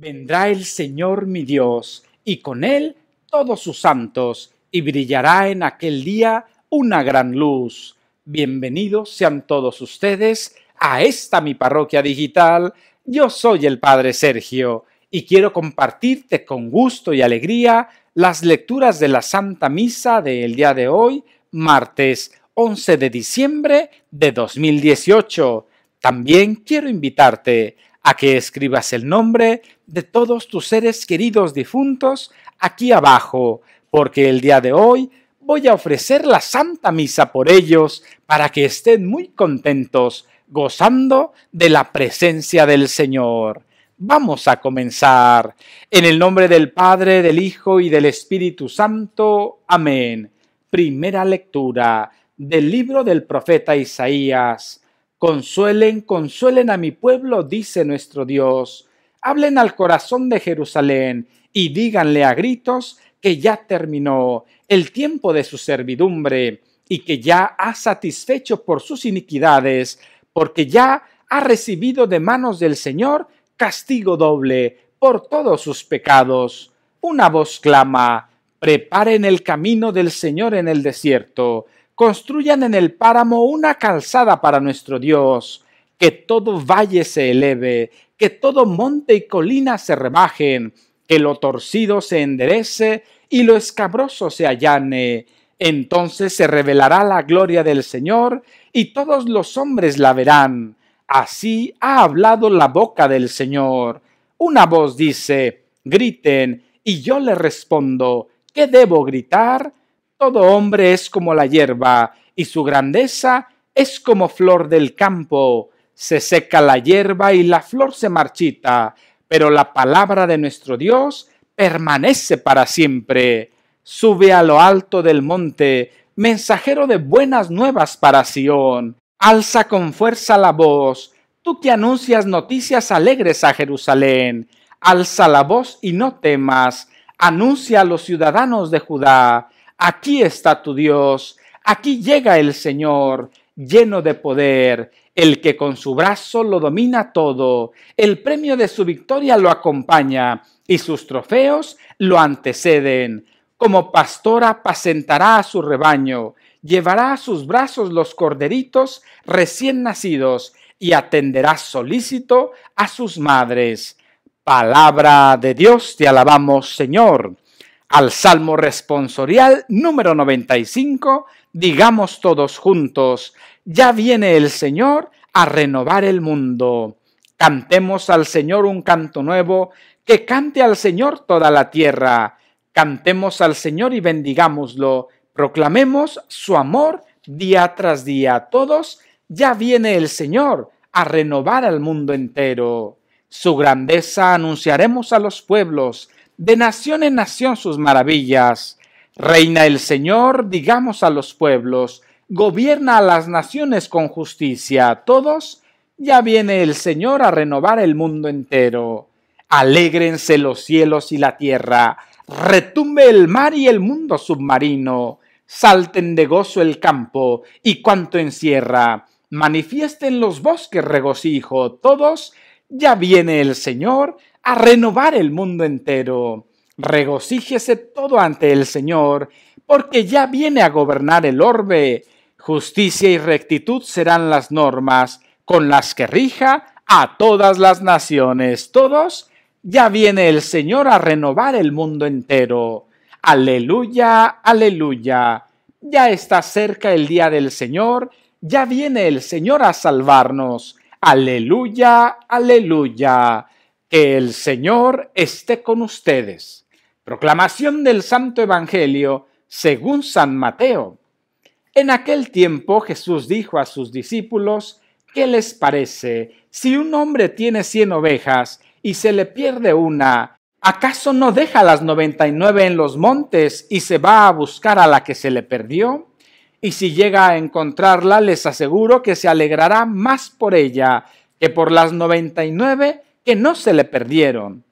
vendrá el Señor mi Dios, y con él todos sus santos, y brillará en aquel día una gran luz. Bienvenidos sean todos ustedes a esta mi parroquia digital. Yo soy el Padre Sergio y quiero compartirte con gusto y alegría las lecturas de la Santa Misa del día de hoy, martes 11 de diciembre de 2018. También quiero invitarte a que escribas el nombre de todos tus seres queridos difuntos aquí abajo, porque el día de hoy voy a ofrecer la Santa Misa por ellos para que estén muy contentos, gozando de la presencia del Señor. Vamos a comenzar. En el nombre del Padre, del Hijo y del Espíritu Santo. Amén. Primera lectura del libro del profeta Isaías. Consuelen, consuelen a mi pueblo, dice nuestro Dios. Hablen al corazón de Jerusalén y díganle a gritos que ya terminó el tiempo de su servidumbre y que ya ha satisfecho por sus iniquidades, porque ya ha recibido de manos del Señor castigo doble por todos sus pecados. Una voz clama, preparen el camino del Señor en el desierto, construyan en el páramo una calzada para nuestro Dios, que todo valle se eleve, que todo monte y colina se rebajen, que lo torcido se enderece y lo escabroso se allane. Entonces se revelará la gloria del Señor y todos los hombres la verán. Así ha hablado la boca del Señor. Una voz dice, griten, y yo le respondo, ¿qué debo gritar? Todo hombre es como la hierba, y su grandeza es como flor del campo. Se seca la hierba y la flor se marchita, pero la palabra de nuestro Dios permanece para siempre. Sube a lo alto del monte, mensajero de buenas nuevas para Sión. Alza con fuerza la voz, tú que anuncias noticias alegres a Jerusalén. Alza la voz y no temas, anuncia a los ciudadanos de Judá Aquí está tu Dios, aquí llega el Señor, lleno de poder, el que con su brazo lo domina todo, el premio de su victoria lo acompaña y sus trofeos lo anteceden. Como pastora apacentará a su rebaño, llevará a sus brazos los corderitos recién nacidos y atenderá solícito a sus madres. Palabra de Dios, te alabamos Señor al Salmo responsorial número 95, digamos todos juntos, ya viene el Señor a renovar el mundo. Cantemos al Señor un canto nuevo, que cante al Señor toda la tierra. Cantemos al Señor y bendigámoslo. Proclamemos su amor día tras día. Todos, ya viene el Señor a renovar al mundo entero. Su grandeza anunciaremos a los pueblos de nación en nación sus maravillas. Reina el Señor, digamos a los pueblos, gobierna a las naciones con justicia. Todos, ya viene el Señor a renovar el mundo entero. Alégrense los cielos y la tierra, retumbe el mar y el mundo submarino, salten de gozo el campo y cuanto encierra, manifiesten los bosques regocijo, todos, ya viene el Señor a renovar el mundo entero. Regocíjese todo ante el Señor, porque ya viene a gobernar el orbe. Justicia y rectitud serán las normas con las que rija a todas las naciones. Todos, ya viene el Señor a renovar el mundo entero. Aleluya, aleluya. Ya está cerca el día del Señor, ya viene el Señor a salvarnos. Aleluya, aleluya. Que el Señor esté con ustedes. Proclamación del Santo Evangelio según San Mateo. En aquel tiempo Jesús dijo a sus discípulos, ¿qué les parece si un hombre tiene cien ovejas y se le pierde una? ¿Acaso no deja las noventa y nueve en los montes y se va a buscar a la que se le perdió? Y si llega a encontrarla, les aseguro que se alegrará más por ella que por las noventa y nueve que no se le perdieron.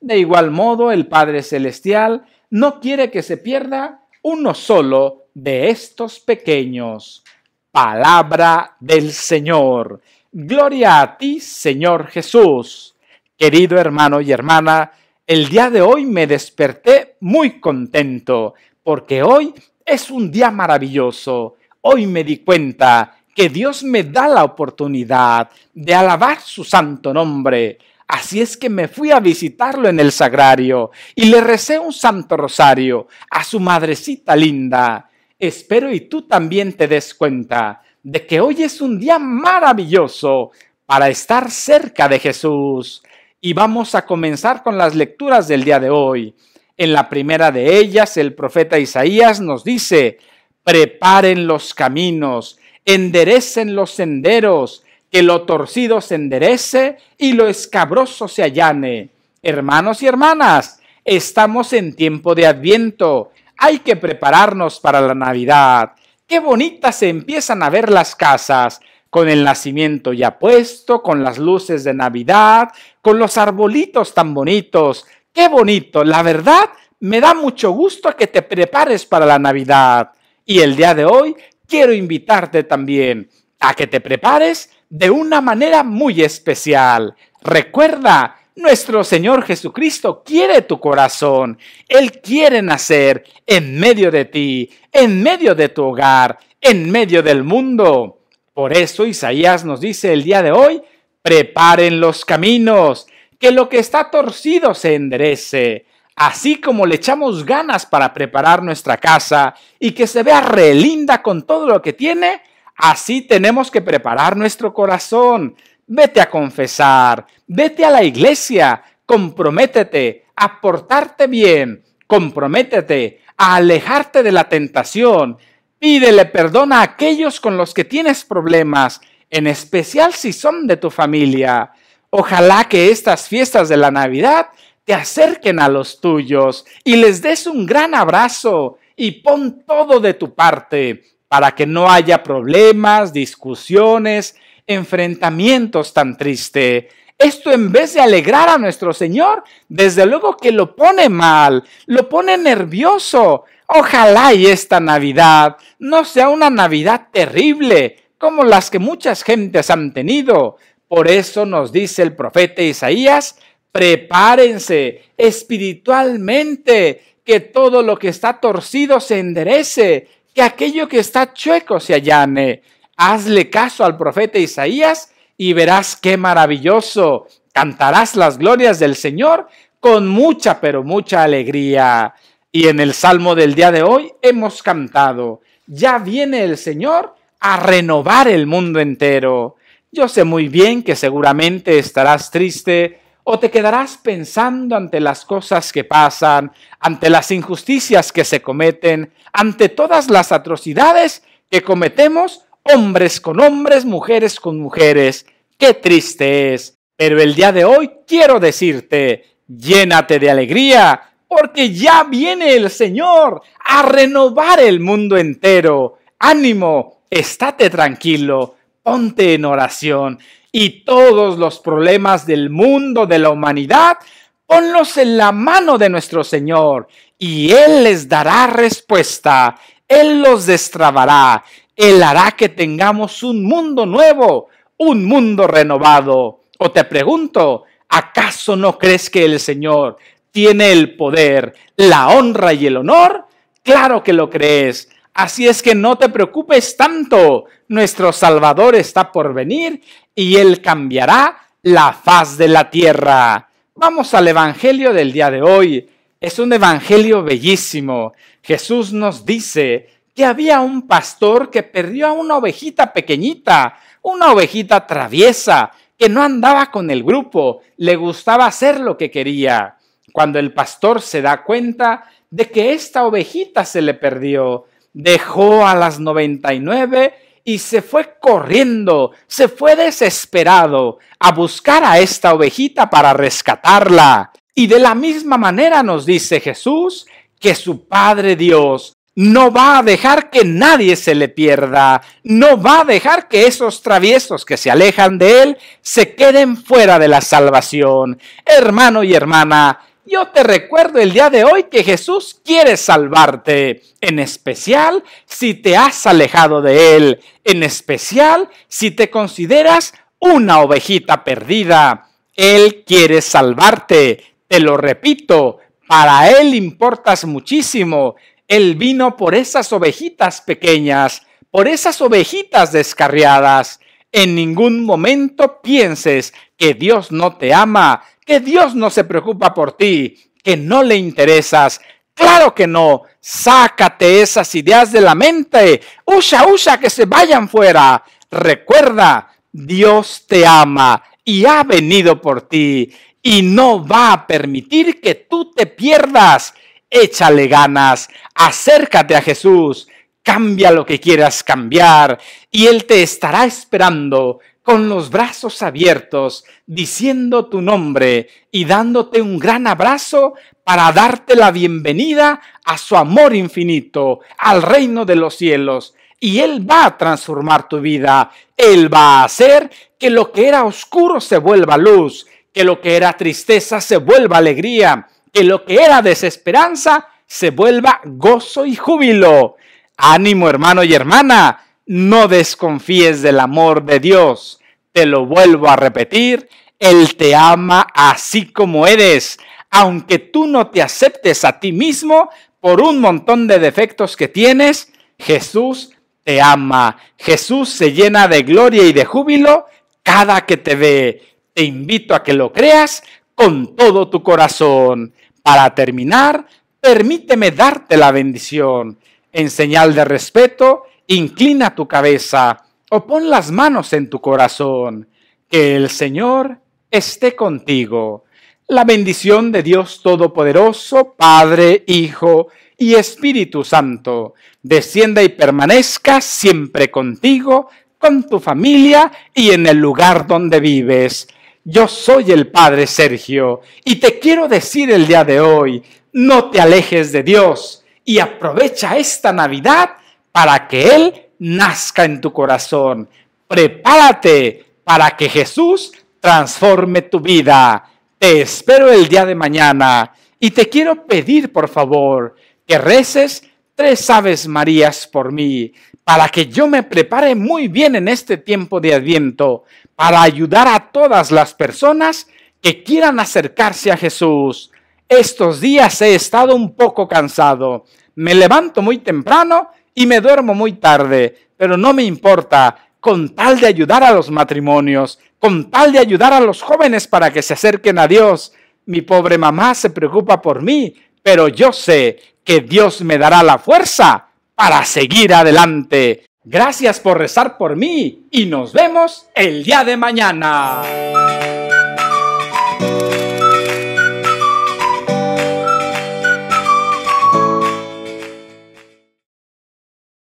De igual modo, el Padre Celestial no quiere que se pierda uno solo de estos pequeños. Palabra del Señor. Gloria a ti, Señor Jesús. Querido hermano y hermana, el día de hoy me desperté muy contento, porque hoy es un día maravilloso. Hoy me di cuenta que Dios me da la oportunidad de alabar su santo nombre, Así es que me fui a visitarlo en el sagrario y le recé un santo rosario a su madrecita linda. Espero y tú también te des cuenta de que hoy es un día maravilloso para estar cerca de Jesús. Y vamos a comenzar con las lecturas del día de hoy. En la primera de ellas, el profeta Isaías nos dice, preparen los caminos, enderecen los senderos, que lo torcido se enderece y lo escabroso se allane. Hermanos y hermanas, estamos en tiempo de adviento, hay que prepararnos para la Navidad. Qué bonitas se empiezan a ver las casas, con el nacimiento ya puesto, con las luces de Navidad, con los arbolitos tan bonitos. Qué bonito, la verdad, me da mucho gusto que te prepares para la Navidad. Y el día de hoy quiero invitarte también a que te prepares de una manera muy especial. Recuerda, nuestro Señor Jesucristo quiere tu corazón. Él quiere nacer en medio de ti, en medio de tu hogar, en medio del mundo. Por eso Isaías nos dice el día de hoy, preparen los caminos, que lo que está torcido se enderece. Así como le echamos ganas para preparar nuestra casa y que se vea relinda con todo lo que tiene, Así tenemos que preparar nuestro corazón. Vete a confesar, vete a la iglesia, comprométete a portarte bien, comprométete a alejarte de la tentación, pídele perdón a aquellos con los que tienes problemas, en especial si son de tu familia. Ojalá que estas fiestas de la Navidad te acerquen a los tuyos y les des un gran abrazo y pon todo de tu parte para que no haya problemas, discusiones, enfrentamientos tan triste. Esto en vez de alegrar a nuestro Señor, desde luego que lo pone mal, lo pone nervioso. Ojalá y esta Navidad no sea una Navidad terrible, como las que muchas gentes han tenido. Por eso nos dice el profeta Isaías, prepárense espiritualmente, que todo lo que está torcido se enderece, que aquello que está chueco se allane. Hazle caso al profeta Isaías y verás qué maravilloso. Cantarás las glorias del Señor con mucha, pero mucha alegría. Y en el Salmo del día de hoy hemos cantado, ya viene el Señor a renovar el mundo entero. Yo sé muy bien que seguramente estarás triste o te quedarás pensando ante las cosas que pasan, ante las injusticias que se cometen, ante todas las atrocidades que cometemos hombres con hombres, mujeres con mujeres. Qué triste es. Pero el día de hoy quiero decirte, llénate de alegría, porque ya viene el Señor a renovar el mundo entero. Ánimo, estate tranquilo, ponte en oración, y todos los problemas del mundo, de la humanidad, ponlos en la mano de nuestro Señor y Él les dará respuesta, Él los destrabará, Él hará que tengamos un mundo nuevo, un mundo renovado. O te pregunto, ¿acaso no crees que el Señor tiene el poder, la honra y el honor? Claro que lo crees. Así es que no te preocupes tanto, nuestro Salvador está por venir y Él cambiará la faz de la tierra. Vamos al Evangelio del día de hoy. Es un Evangelio bellísimo. Jesús nos dice que había un pastor que perdió a una ovejita pequeñita, una ovejita traviesa, que no andaba con el grupo, le gustaba hacer lo que quería. Cuando el pastor se da cuenta de que esta ovejita se le perdió, dejó a las 99 y se fue corriendo, se fue desesperado a buscar a esta ovejita para rescatarla. Y de la misma manera nos dice Jesús que su Padre Dios no va a dejar que nadie se le pierda, no va a dejar que esos traviesos que se alejan de él se queden fuera de la salvación. Hermano y hermana, yo te recuerdo el día de hoy que Jesús quiere salvarte, en especial si te has alejado de Él, en especial si te consideras una ovejita perdida. Él quiere salvarte, te lo repito, para Él importas muchísimo. Él vino por esas ovejitas pequeñas, por esas ovejitas descarriadas. En ningún momento pienses que Dios no te ama, que Dios no se preocupa por ti, que no le interesas. Claro que no. Sácate esas ideas de la mente. Usa, usa, que se vayan fuera. Recuerda, Dios te ama y ha venido por ti y no va a permitir que tú te pierdas. Échale ganas, acércate a Jesús, cambia lo que quieras cambiar y Él te estará esperando con los brazos abiertos, diciendo tu nombre y dándote un gran abrazo para darte la bienvenida a su amor infinito, al reino de los cielos. Y Él va a transformar tu vida. Él va a hacer que lo que era oscuro se vuelva luz, que lo que era tristeza se vuelva alegría, que lo que era desesperanza se vuelva gozo y júbilo. Ánimo hermano y hermana no desconfíes del amor de Dios. Te lo vuelvo a repetir, Él te ama así como eres, aunque tú no te aceptes a ti mismo por un montón de defectos que tienes, Jesús te ama. Jesús se llena de gloria y de júbilo cada que te ve. Te invito a que lo creas con todo tu corazón. Para terminar, permíteme darte la bendición. En señal de respeto, inclina tu cabeza o pon las manos en tu corazón, que el Señor esté contigo. La bendición de Dios Todopoderoso, Padre, Hijo y Espíritu Santo, descienda y permanezca siempre contigo, con tu familia y en el lugar donde vives. Yo soy el Padre Sergio y te quiero decir el día de hoy, no te alejes de Dios y aprovecha esta Navidad para que Él nazca en tu corazón. Prepárate para que Jesús transforme tu vida. Te espero el día de mañana y te quiero pedir, por favor, que reces tres Aves Marías por mí, para que yo me prepare muy bien en este tiempo de Adviento, para ayudar a todas las personas que quieran acercarse a Jesús. Estos días he estado un poco cansado. Me levanto muy temprano y me duermo muy tarde, pero no me importa, con tal de ayudar a los matrimonios, con tal de ayudar a los jóvenes para que se acerquen a Dios. Mi pobre mamá se preocupa por mí, pero yo sé que Dios me dará la fuerza para seguir adelante. Gracias por rezar por mí y nos vemos el día de mañana.